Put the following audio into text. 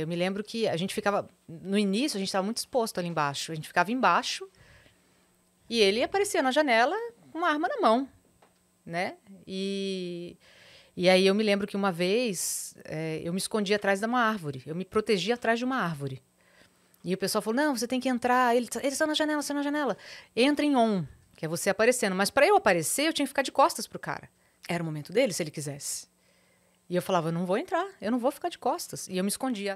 Eu me lembro que a gente ficava. No início, a gente estava muito exposto ali embaixo. A gente ficava embaixo e ele aparecia na janela com uma arma na mão, né? E, e aí eu me lembro que uma vez é, eu me escondi atrás de uma árvore. Eu me protegia atrás de uma árvore. E o pessoal falou: não, você tem que entrar. Ele, ele está na janela, está na janela. Entra em on, que é você aparecendo. Mas para eu aparecer, eu tinha que ficar de costas pro cara. Era o momento dele, se ele quisesse. E eu falava: eu não vou entrar, eu não vou ficar de costas. E eu me escondia.